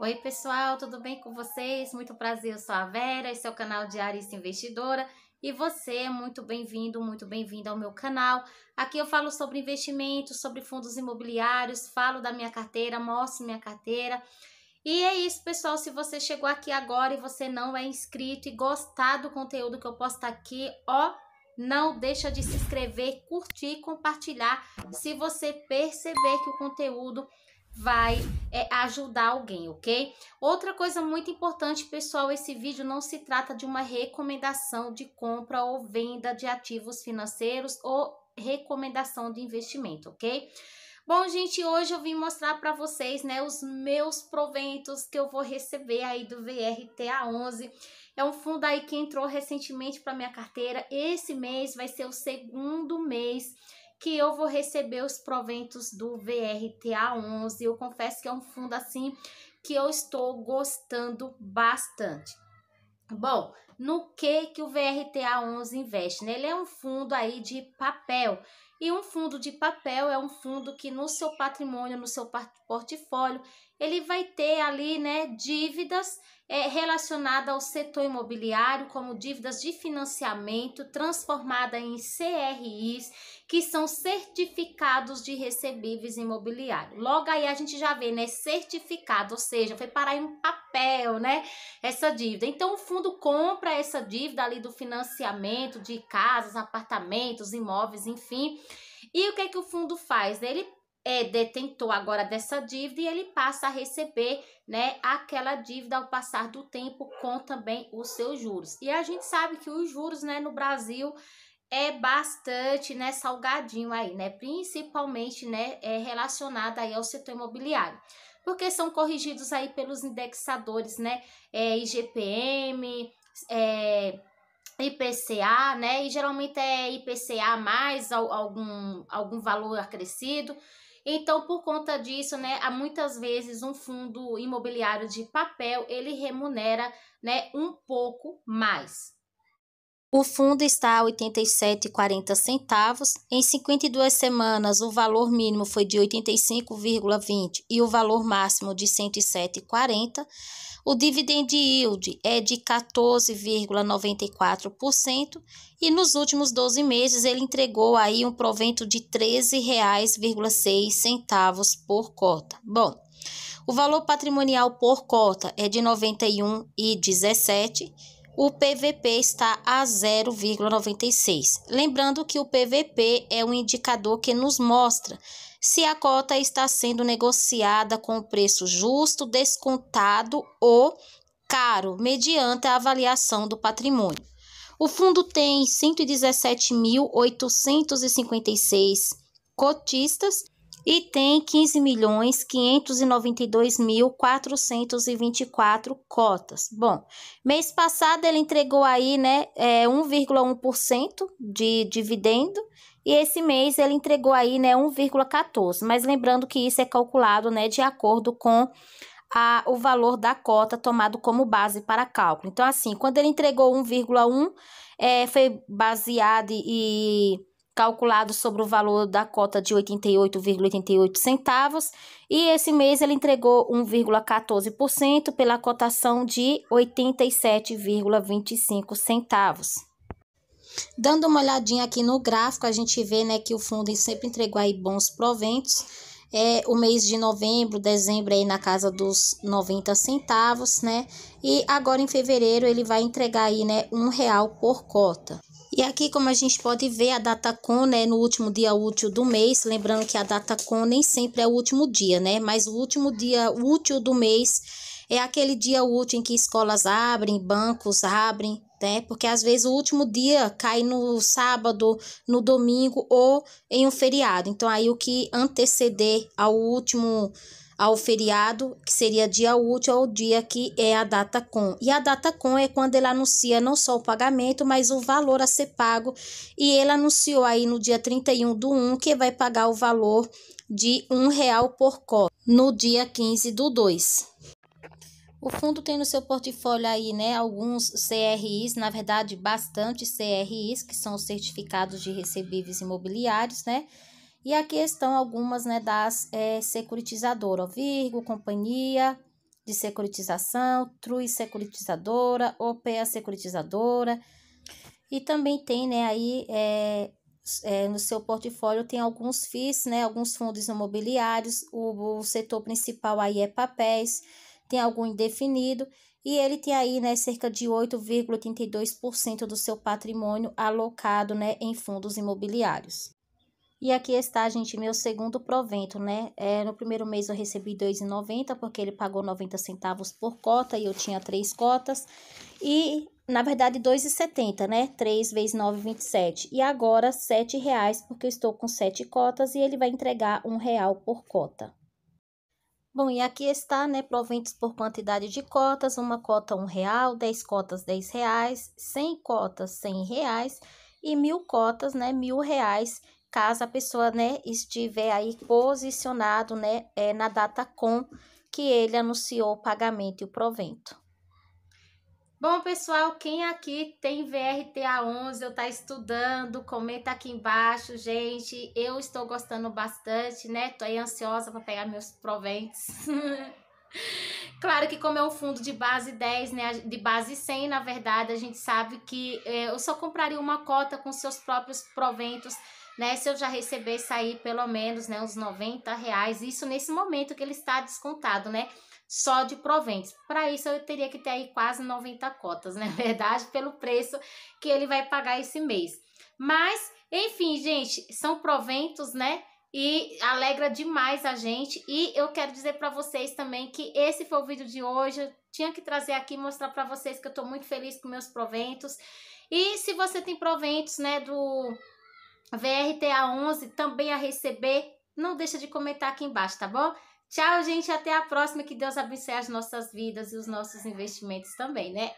Oi, pessoal, tudo bem com vocês? Muito prazer, eu sou a Vera, esse é o canal Diarista Investidora e você muito bem-vindo, muito bem-vinda ao meu canal. Aqui eu falo sobre investimentos, sobre fundos imobiliários, falo da minha carteira, mostro minha carteira. E é isso, pessoal. Se você chegou aqui agora e você não é inscrito e gostar do conteúdo que eu posto aqui, ó, não deixa de se inscrever, curtir, compartilhar. Se você perceber que o conteúdo vai é, ajudar alguém, ok? Outra coisa muito importante, pessoal, esse vídeo não se trata de uma recomendação de compra ou venda de ativos financeiros ou recomendação de investimento, ok? Bom, gente, hoje eu vim mostrar para vocês, né, os meus proventos que eu vou receber aí do VRTA11. É um fundo aí que entrou recentemente para minha carteira. Esse mês vai ser o segundo mês que eu vou receber os proventos do VRTA11. Eu confesso que é um fundo assim que eu estou gostando bastante. Bom, no que que o VRTA11 investe? Né? Ele é um fundo aí de papel e um fundo de papel é um fundo que no seu patrimônio, no seu portfólio, ele vai ter ali né, dívidas é, relacionadas ao setor imobiliário, como dívidas de financiamento, transformada em CRIs, que são certificados de recebíveis imobiliários. Logo aí a gente já vê, né? Certificado, ou seja, foi parar em um papel, né? Essa dívida. Então o fundo compra essa dívida ali do financiamento de casas, apartamentos, imóveis, enfim e o que é que o fundo faz? Ele é detentor agora dessa dívida e ele passa a receber, né, aquela dívida ao passar do tempo com também os seus juros. E a gente sabe que os juros, né, no Brasil é bastante, né, salgadinho aí, né, principalmente, né, é relacionado aí ao setor imobiliário. Porque são corrigidos aí pelos indexadores, né, é, IGPM, é, IPCA, né? E geralmente é IPCA mais algum, algum valor acrescido. Então, por conta disso, né, há muitas vezes um fundo imobiliário de papel, ele remunera, né, um pouco mais. O fundo está a 87,40 centavos. Em 52 semanas, o valor mínimo foi de 85,20 e o valor máximo de 107,40. O dividend yield é de 14,94% e nos últimos 12 meses ele entregou aí um provento de R$ 13,06 por cota. Bom, o valor patrimonial por cota é de R$ 91,17 o PVP está a 0,96. Lembrando que o PVP é um indicador que nos mostra se a cota está sendo negociada com o preço justo, descontado ou caro, mediante a avaliação do patrimônio. O fundo tem 117.856 cotistas e tem 15.592.424 milhões mil cotas. Bom, mês passado ele entregou aí, né, é, 1,1% de dividendo e esse mês ele entregou aí, né, 1,14. Mas lembrando que isso é calculado, né, de acordo com a, o valor da cota tomado como base para cálculo. Então, assim, quando ele entregou 1,1, é, foi baseado e calculado sobre o valor da cota de 88,88 centavos, e esse mês ele entregou 1,14% pela cotação de 87,25 centavos. Dando uma olhadinha aqui no gráfico, a gente vê né, que o fundo sempre entregou aí bons proventos. É, o mês de novembro, dezembro aí na casa dos 90 centavos, né? E agora em fevereiro ele vai entregar aí, né, um real por cota. E aqui, como a gente pode ver, a data com né no último dia útil do mês. Lembrando que a data com nem sempre é o último dia, né? Mas o último dia útil do mês é aquele dia útil em que escolas abrem, bancos abrem, né? Porque às vezes o último dia cai no sábado, no domingo ou em um feriado. Então, aí o que anteceder ao último ao feriado, que seria dia útil, ao dia que é a data com. E a data com é quando ele anuncia não só o pagamento, mas o valor a ser pago. E ele anunciou aí no dia 31 do 1 que vai pagar o valor de um real por cota no dia 15 do 2. O fundo tem no seu portfólio aí, né, alguns CRIs, na verdade, bastante CRIs, que são os certificados de recebíveis imobiliários, né? E aqui estão algumas né, das é, eh, securitizadoras, Virgo, Companhia de Securitização, Trui Securitizadora, Opea Securitizadora. E também tem né, aí é, é, no seu portfólio tem alguns FIIs, né, alguns fundos imobiliários, o, o setor principal aí é papéis, tem algum indefinido e ele tem aí né, cerca de 8,82% do seu patrimônio alocado né, em fundos imobiliários. E aqui está, gente, meu segundo provento, né? É, no primeiro mês eu recebi R$2,90, porque ele pagou 90 centavos por cota e eu tinha três cotas. E, na verdade, R$2,70, né? 3 vezes 9,27. E agora, R$7,00, porque eu estou com sete cotas e ele vai entregar R$1,00 por cota. Bom, e aqui está, né, proventos por quantidade de cotas, uma cota um real, 10 cotas dez reais, 100 cotas cem reais e mil cotas, né, mil reais caso a pessoa, né, estiver aí posicionado, né, é, na data com que ele anunciou o pagamento e o provento. Bom, pessoal, quem aqui tem VRTA 11 ou está estudando, comenta aqui embaixo, gente. Eu estou gostando bastante, né? Tô aí ansiosa para pegar meus proventos. claro que como é um fundo de base 10, né? De base 100, na verdade, a gente sabe que eh, eu só compraria uma cota com seus próprios proventos né? Se eu já receber sair pelo menos, né, uns 90 reais, isso nesse momento que ele está descontado, né? Só de proventos. Para isso eu teria que ter aí quase 90 cotas, né? Verdade, pelo preço que ele vai pagar esse mês. Mas, enfim, gente, são proventos, né? e alegra demais a gente. E eu quero dizer para vocês também que esse foi o vídeo de hoje. Eu tinha que trazer aqui mostrar para vocês que eu tô muito feliz com meus proventos. E se você tem proventos, né, do VRTA11 também a receber. Não deixa de comentar aqui embaixo, tá bom? Tchau, gente. Até a próxima. Que Deus abençoe as nossas vidas e os nossos investimentos também, né?